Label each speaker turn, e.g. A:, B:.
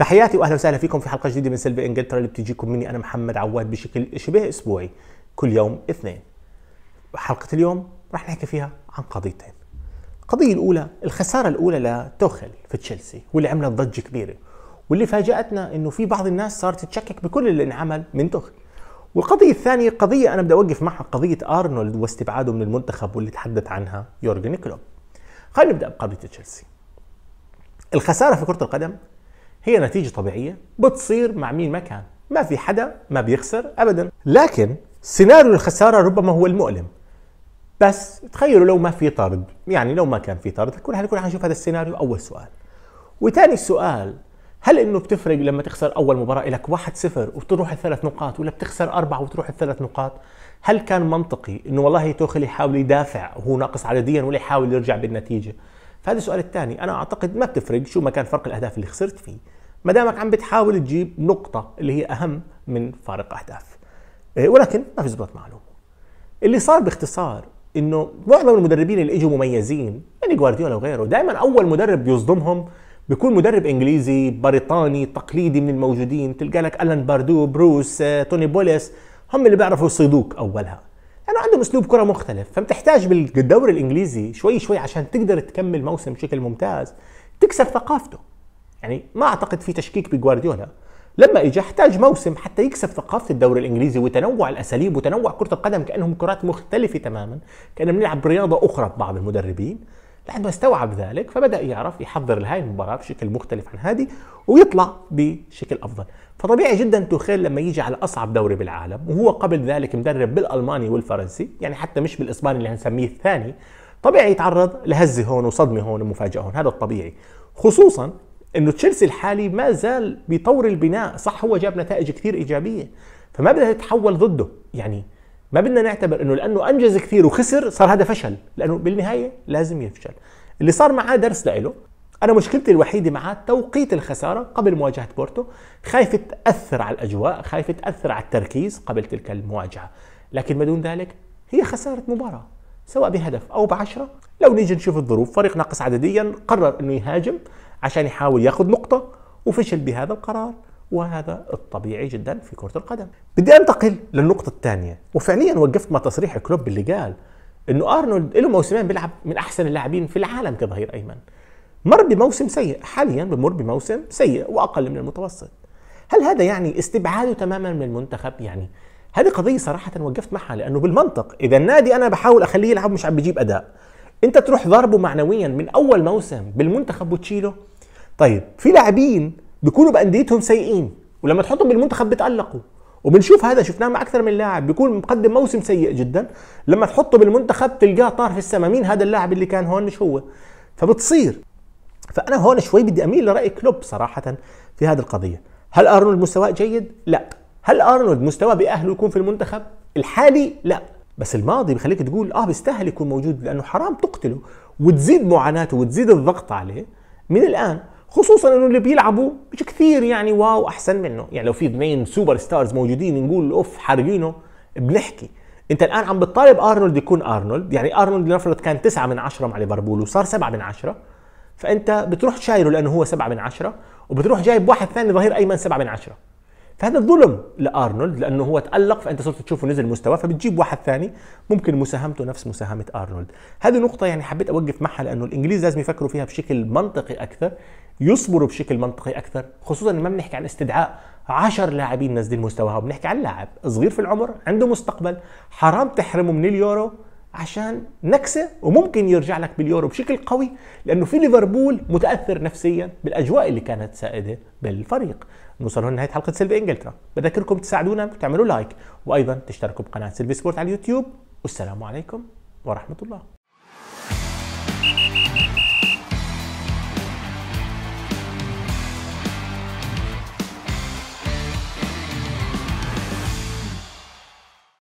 A: تحياتي واهلا وسهلا فيكم في حلقه جديده من سلبي انجلترا اللي بتجيكم مني انا محمد عواد بشكل شبه اسبوعي كل يوم اثنين. حلقه اليوم رح نحكي فيها عن قضيتين. القضيه الاولى الخساره الاولى لتوخل في تشيلسي واللي عملت ضجه كبيره واللي فاجاتنا انه في بعض الناس صارت تشكك بكل اللي انعمل من توخل. والقضية الثانية قضية أنا بدي أوقف معها قضية أرنولد واستبعاده من المنتخب واللي تحدث عنها يورجن كلوب. خلينا نبدأ بقضية تشيلسي. الخسارة في كرة القدم هي نتيجة طبيعية بتصير مع مين ما كان ما في حدا ما بيخسر أبدا لكن سيناريو الخسارة ربما هو المؤلم بس تخيلوا لو ما في طرد يعني لو ما كان في طرد كنا كنا حنشوف هذا السيناريو أول سؤال وثاني سؤال هل انه بتفرق لما تخسر اول مباراه لك 1-0 وتروح الثلاث نقاط ولا بتخسر اربعه وتروح الثلاث نقاط؟ هل كان منطقي انه والله توخل يحاول يدافع وهو ناقص عدديا ولا يحاول يرجع بالنتيجه؟ فهذا السؤال الثاني انا اعتقد ما بتفرق شو ما كان فرق الاهداف اللي خسرت فيه ما دامك عم بتحاول تجيب نقطة اللي هي أهم من فارق أهداف إيه، ولكن ما في زبط معلومة اللي صار باختصار انه معظم المدربين اللي اجوا مميزين يعني جوارديولا وغيره دائما اول مدرب بيصدمهم بيكون مدرب انجليزي بريطاني تقليدي من الموجودين تلقى لك الان باردو بروس آه، توني بوليس هم اللي بيعرفوا يصيدوك اولها لانه عندهم اسلوب كره مختلف فبتحتاج بالدوري الانجليزي شوي شوي عشان تقدر تكمل موسم بشكل ممتاز تكسر ثقافته يعني ما اعتقد في تشكيك بجوارديولا لما اجى احتاج موسم حتى يكسب ثقافه الدوري الانجليزي وتنوع الاساليب وتنوع كره القدم كانهم كرات مختلفه تماما كاننا بنلعب برياضه اخرى ببعض المدربين لحد ما استوعب ذلك فبدا يعرف يحضر لهذه المباراه بشكل مختلف عن هذه ويطلع بشكل افضل فطبيعي جدا توخيل لما يجي على اصعب دوري بالعالم وهو قبل ذلك مدرب بالالماني والفرنسي يعني حتى مش بالاسباني اللي هنسميه الثاني طبيعي يتعرض لهزه هون وصدمه هون ومفاجاه هون هذا الطبيعي خصوصا انه تشيلسي الحالي ما زال بطور البناء صح هو جاب نتائج كثير ايجابيه فما بدها تتحول ضده يعني ما بدنا نعتبر انه لانه انجز كثير وخسر صار هذا فشل لانه بالنهايه لازم يفشل اللي صار معاه درس لإله انا مشكلتي الوحيده معاه توقيت الخساره قبل مواجهه بورتو خايف تاثر على الاجواء خايف تاثر على التركيز قبل تلك المواجهه لكن ما دون ذلك هي خساره مباراه سواء بهدف او بعشرة لو نيجي نشوف الظروف فريق ناقص عدديا قرر انه يهاجم عشان يحاول ياخذ نقطه وفشل بهذا القرار وهذا الطبيعي جدا في كرة القدم بدي أنتقل للنقطة الثانية وفعليا وقفت مع تصريح كلوب اللي قال انه ارنولد له موسمين بيلعب من احسن اللاعبين في العالم كظهير ايمن مر بموسم سيء حاليا بمر بموسم سيء واقل من المتوسط هل هذا يعني استبعاده تماما من المنتخب يعني هذه قضية صراحة وقفت معها لأنه بالمنطق إذا النادي أنا بحاول أخليه يلعب مش عم بجيب أداء أنت تروح ضربه معنويا من أول موسم بالمنتخب وتشيله طيب في لاعبين بيكونوا بانديتهم سيئين ولما تحطهم بالمنتخب بتألقوا وبنشوف هذا شفناه مع اكثر من لاعب بيكون مقدم موسم سيء جدا لما تحطه بالمنتخب تلقاه طار في السماء مين هذا اللاعب اللي كان هون مش هو فبتصير فانا هون شوي بدي اميل لراي كلوب صراحه في هذه القضيه هل ارنولد مستواه جيد لا هل ارنولد مستواه باهله يكون في المنتخب الحالي لا بس الماضي بخليك تقول اه بيستاهل يكون موجود لانه حرام تقتله وتزيد معاناته وتزيد الضغط عليه من الان خصوصا انه اللي بيلعبوا مش كثير يعني واو احسن منه يعني لو في اثنين سوبر ستارز موجودين نقول اوف حارقينه بنحكي انت الان عم بتطالب ارنولد يكون ارنولد يعني ارنولد لنفرض كان 9 من 10 مع ليفربول وصار 7 من 10 فانت بتروح شايله لانه هو 7 من 10 وبتروح جايب واحد ثاني ظهير ايمن 7 من 10 فهذا ظلم لارنولد لانه هو تالق فانت صرت تشوفه نزل مستواه فبتجيب واحد ثاني ممكن مساهمته نفس مساهمه ارنولد هذه نقطه يعني حبيت اوقف معها لانه الانجليز لازم يفكروا فيها بشكل منطقي اكثر يصبروا بشكل منطقي اكثر خصوصا ما بنحكي عن استدعاء 10 لاعبين نازلين مستواها وبنحكي عن لاعب صغير في العمر عنده مستقبل حرام تحرمه من اليورو عشان نكسه وممكن يرجع لك باليورو بشكل قوي لانه في ليفربول متاثر نفسيا بالاجواء اللي كانت سائده بالفريق نوصل هون نهايه حلقه سلبي انجلترا بذكركم تساعدونا تعملوا لايك وايضا تشتركوا بقناه سلبي سبورت على اليوتيوب والسلام عليكم ورحمه الله